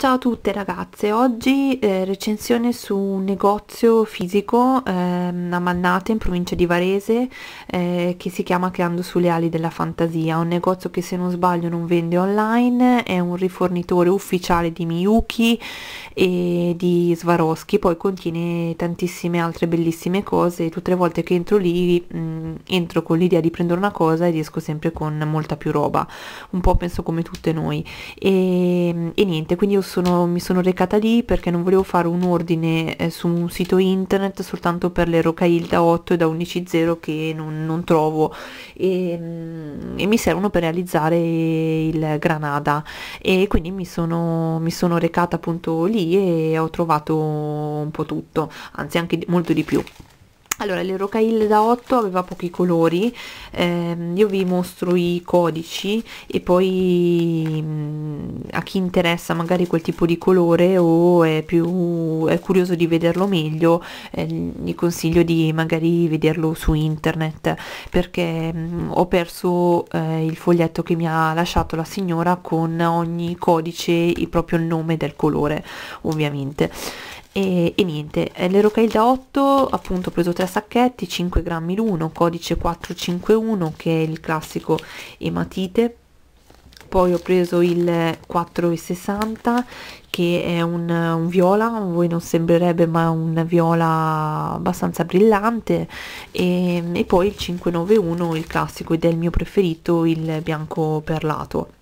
Ciao a tutte ragazze, oggi eh, recensione su un negozio fisico eh, a Mannate in provincia di Varese eh, che si chiama Creando sulle ali della fantasia, un negozio che se non sbaglio non vende online, è un rifornitore ufficiale di Miyuki e di Swarovski, poi contiene tantissime altre bellissime cose, tutte le volte che entro lì mh, mm, entro con l'idea di prendere una cosa e riesco sempre con molta più roba, un po' penso come tutte noi e, mm, e niente, quindi io sono, mi sono recata lì perché non volevo fare un ordine eh, su un sito internet soltanto per le rocail da 8 e da 11.0 che non, non trovo e, mm, e, mi servono per realizzare il Granada e quindi mi sono, mi sono recata appunto lì e ho trovato un po' tutto, anzi anche molto di più allora le rocaille da 8 aveva pochi colori ehm, io vi mostro i codici e poi mh, mm, a chi interessa magari quel tipo di colore o è più è curioso di vederlo meglio eh, gli consiglio di magari vederlo su internet perché mh, mm, ho perso eh, il foglietto che mi ha lasciato la signora con ogni codice il proprio nome del colore ovviamente e, e niente, eh, l'Erocail da 8 appunto ho preso 3 sacchetti, 5 grammi l'uno, codice 451 che è il classico ematite poi ho preso il 4,60 che è un, un viola, a voi non sembrerebbe ma un viola abbastanza brillante e, e poi il 591 il classico ed è il mio preferito il bianco perlato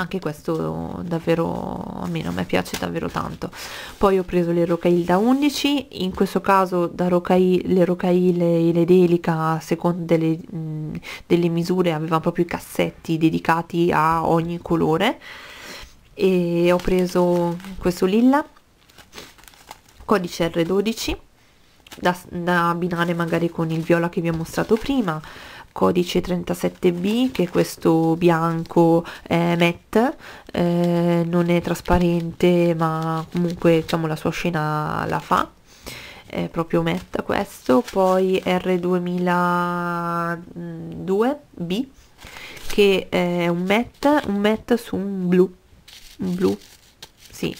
anche questo davvero a me non mi piace davvero tanto poi ho preso le rocaille da 11 in questo caso da rocaille, le rocaille e le delica a seconda delle, mh, delle misure aveva proprio i cassetti dedicati a ogni colore e ho preso questo lilla codice R12 da, da abbinare magari con il viola che vi ho mostrato prima codice 37B che è questo bianco eh, matte eh, non è trasparente ma comunque diciamo la sua scena la fa è proprio matte questo poi R2002B che è un matte un matte su un blu un blu sì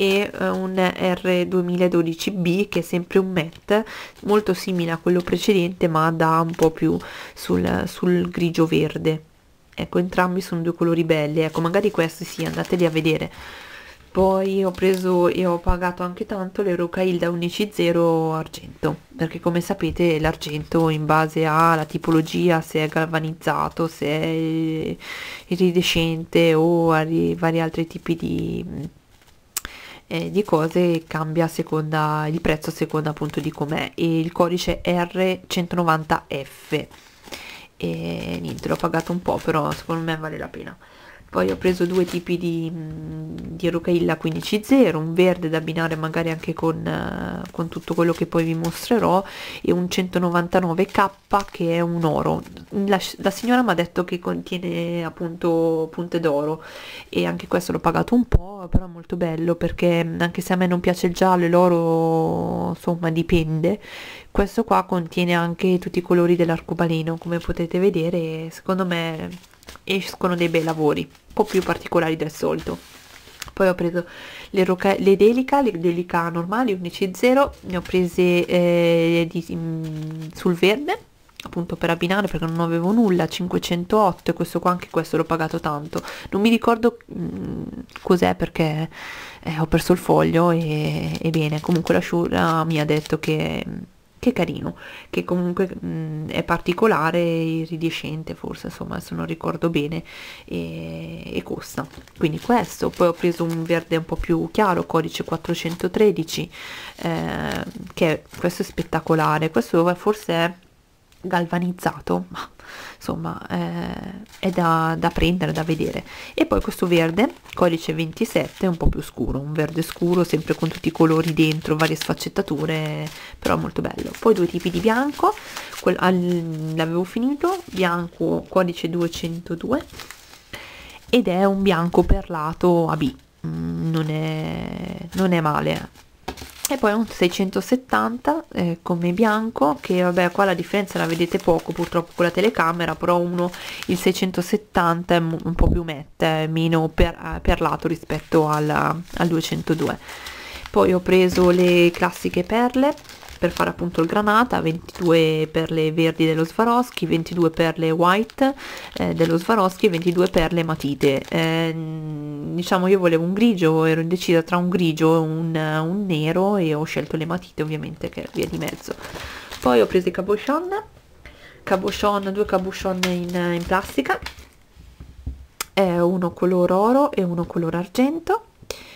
e eh, un R2012B che è sempre un matte molto simile a quello precedente ma da un po' più sul, sul grigio verde ecco entrambi sono due colori belli ecco magari questi sì andateli a vedere poi ho preso e ho pagato anche tanto l'Eurocail da 11.0 argento perché come sapete l'argento in base alla tipologia se è galvanizzato se è iridescente o vari altri tipi di eh, di cose cambia a seconda, il prezzo a seconda appunto di com'è e il codice R190F e niente l'ho pagato un po' però secondo me vale la pena poi ho preso due tipi di, di Rocailla 0 un verde da abbinare magari anche con, con, tutto quello che poi vi mostrerò e un 199k che è un oro. La, la signora mi ha detto che contiene appunto punte d'oro e anche questo l'ho pagato un po', però molto bello perché mm, anche se a me non piace il giallo e l'oro insomma dipende questo qua contiene anche tutti i colori dell'arcobaleno come potete vedere secondo me escono dei bei lavori un po' più particolari del solito poi ho preso le, roca, le delica, le delica normali 11.0 ne ho prese eh, di, mm, sul verde appunto per abbinare perché non avevo nulla 508 e questo qua anche questo l'ho pagato tanto non mi ricordo mm, cos'è perché eh, ho perso il foglio e, e bene comunque la sciura mi ha detto che che carino, che comunque mh, mm, è particolare, iridescente forse, insomma, se non ricordo bene, e, e, costa. Quindi questo, poi ho preso un verde un po' più chiaro, codice 413, eh, che questo è spettacolare, questo forse è galvanizzato, ma insomma eh, è da, da, prendere, da vedere. E poi questo verde, codice 27, un po' più scuro, un verde scuro sempre con tutti i colori dentro, varie sfaccettature, però molto bello. Poi due tipi di bianco, l'avevo finito, bianco codice 202 ed è un bianco perlato a B, mm, non è, non è male eh e poi un 670 eh, come bianco che vabbè qua la differenza la vedete poco purtroppo con la telecamera però uno il 670 è un po' più mette meno per, eh, per lato rispetto al, al 202 poi ho preso le classiche perle per fare appunto il granata, 22 per le verdi dello Swarovski, 22 per le white eh, dello Swarovski e 22 per le matite. Eh, diciamo io volevo un grigio, ero indecisa tra un grigio e un, eh, un, nero e ho scelto le matite ovviamente che è via di mezzo. Poi ho preso i cabochon, cabochon due cabochon in, in plastica, è eh, uno color oro e uno color argento.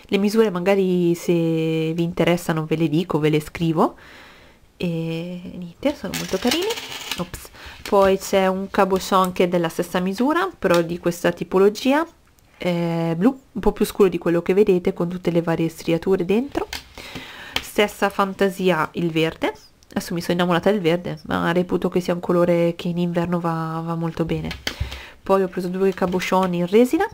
Le misure magari se vi interessano ve le dico, ve le scrivo. E niente, sono molto carini. Ops. Poi c'è un cabochon che è della stessa misura, però di questa tipologia, eh, blu, un po' più scuro di quello che vedete con tutte le varie striature dentro. Stessa fantasia il verde, adesso mi sono innamorata del verde, ma reputo che sia un colore che in inverno va, va molto bene. Poi ho preso due caboscioni in resina,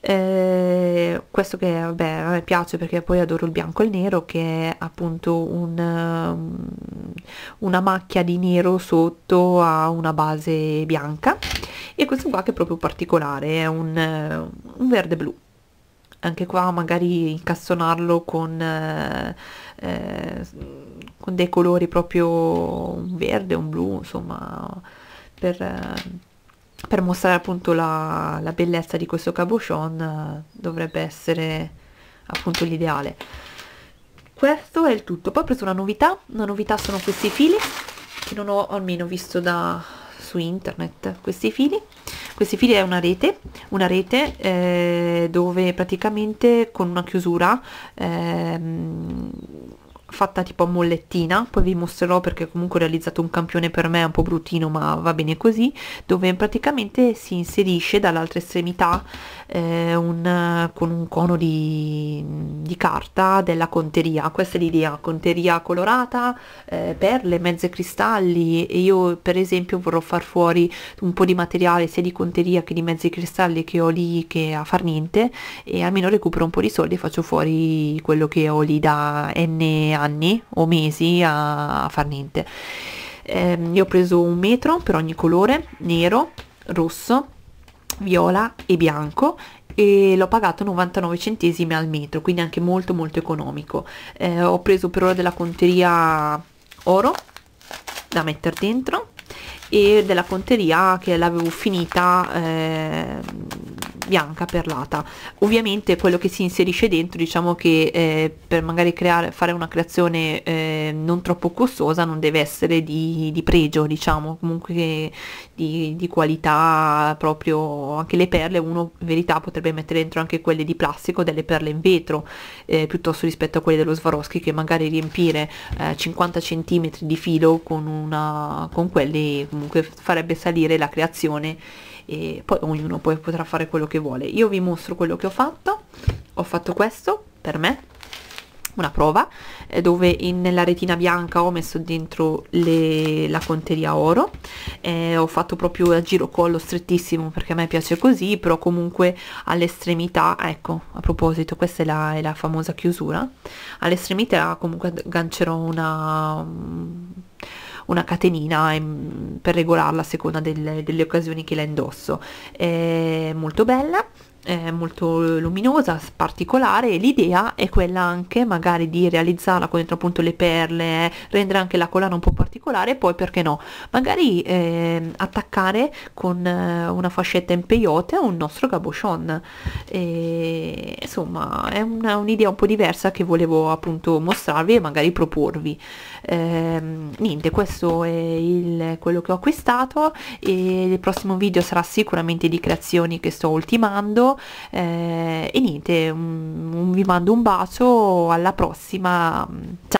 eh, questo che vabbè, a me piace perché poi adoro il bianco e il nero che è appunto un, um, una macchia di nero sotto a una base bianca e questo qua che è proprio particolare, è un, eh, un verde blu. Anche qua magari incastonarlo con, eh, eh, con dei colori proprio un verde, un blu, insomma, per, eh, per mostrare appunto la, la, bellezza di questo cabochon dovrebbe essere appunto l'ideale. Questo è il tutto. Poi ho preso una novità, una novità sono questi fili che non ho almeno visto da, su internet questi fili questi fili è una rete una rete eh, dove praticamente con una chiusura eh, fatta tipo a mollettina, poi vi mostrerò perché comunque ho realizzato un campione per me un po' bruttino ma va bene così, dove praticamente si inserisce dall'altra estremità eh, un, con un cono di di carta della conteria, questa è l'idea, conteria colorata, eh, perle, mezze cristalli e io per esempio vorrò far fuori un po' di materiale sia di conteria che di mezzi cristalli che ho lì che a far niente e almeno recupero un po' di soldi e faccio fuori quello che ho lì da n anni o mesi a, a far niente. Eh, io ho preso un metro per ogni colore, nero, rosso, viola e bianco e l'ho pagato 99 centesimi al metro quindi anche molto molto economico eh, ho preso per ora della conteria oro da mettere dentro e della conteria che l'avevo finita eh, bianca perlata ovviamente quello che si inserisce dentro diciamo che eh, per magari creare, fare una creazione eh, non troppo costosa non deve essere di, di pregio diciamo comunque di, di, qualità proprio anche le perle uno in verità potrebbe mettere dentro anche quelle di plastico delle perle in vetro eh, piuttosto rispetto a quelle dello Swarovski che magari riempire 50 eh, cm di filo con una con quelli comunque farebbe salire la creazione e poi ognuno poi potrà fare quello che vuole. Io vi mostro quello che ho fatto, ho fatto questo per me, una prova eh, dove in, nella retina bianca ho messo dentro le, la conteria oro eh, ho fatto proprio a giro collo strettissimo perché a me piace così però comunque all'estremità ecco a proposito questa è la, è la famosa chiusura all'estremità comunque aggancerò una una catenina in, ehm, per regolarla a seconda delle, delle occasioni che la indosso. È molto bella eh, molto luminosa, particolare e l'idea è quella anche magari di realizzarla con dentro appunto le perle, eh, rendere anche la collana un po' particolare e poi perché no, magari eh, attaccare con eh, una fascetta in peyote un nostro cabochon. E, insomma è una, un'idea un po' diversa che volevo appunto mostrarvi e magari proporvi. Ehm, niente, questo è il, quello che ho acquistato e il prossimo video sarà sicuramente di creazioni che sto ultimando eh, e niente, un, mm, un, mm, vi mando un bacio, alla prossima, mm, ciao!